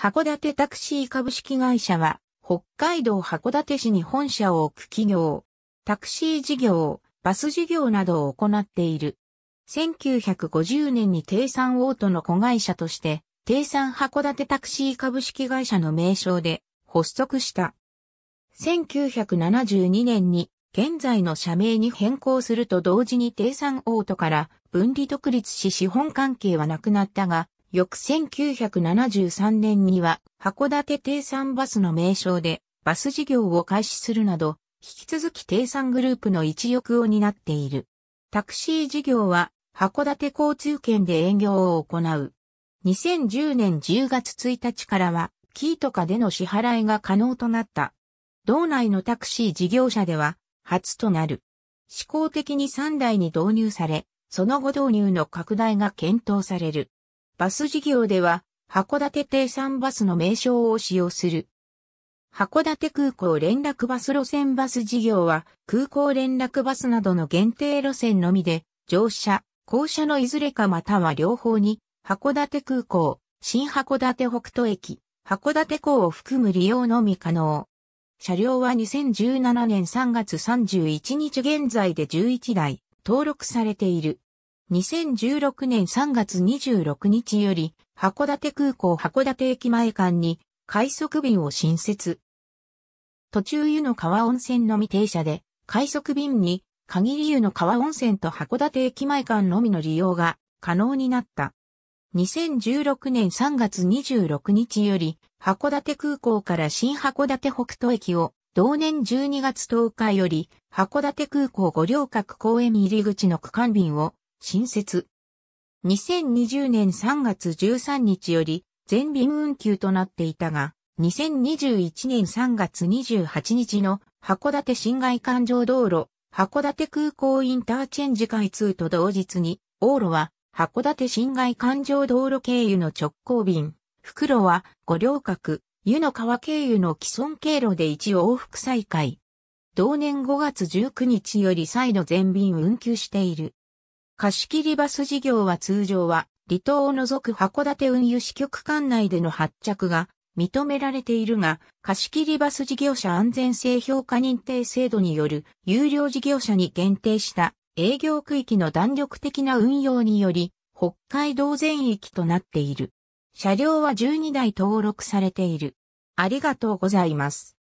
函館タクシー株式会社は、北海道函館市に本社を置く企業、タクシー事業、バス事業などを行っている。1950年に低産オートの子会社として、低産函館タクシー株式会社の名称で発足した。1972年に現在の社名に変更すると同時に低産オートから分離独立し資本関係はなくなったが、翌1973年には函館低産バスの名称でバス事業を開始するなど、引き続き低産グループの一翼を担っている。タクシー事業は函館交通圏で営業を行う。2010年10月1日からは、キーとかでの支払いが可能となった。道内のタクシー事業者では、初となる。試行的に3台に導入され、その後導入の拡大が検討される。バス事業では、函館定産バスの名称を使用する。函館空港連絡バス路線バス事業は、空港連絡バスなどの限定路線のみで、乗車、降車のいずれかまたは両方に、函館空港、新函館北斗駅、函館港を含む利用のみ可能。車両は2017年3月31日現在で11台登録されている。2016年3月26日より、函館空港函館駅前間に、快速便を新設。途中湯の川温泉のみ停車で、快速便に、限り湯の川温泉と函館駅前間のみの利用が可能になった。2016年3月26日より、函館空港から新函館北斗駅を、同年12月10日より、函館空港五稜郭公園入り口の区間便を、新設。2020年3月13日より全便運休となっていたが、2021年3月28日の函館新外環状道路、函館空港インターチェンジ開通と同日に、往路は函館新外環状道路経由の直行便、復路は五稜郭、湯の川経由の既存経路で一往復再開。同年5月19日より再度全便運休している。貸切バス事業は通常は、離島を除く函館運輸支局管内での発着が認められているが、貸切バス事業者安全性評価認定制度による有料事業者に限定した営業区域の弾力的な運用により、北海道全域となっている。車両は12台登録されている。ありがとうございます。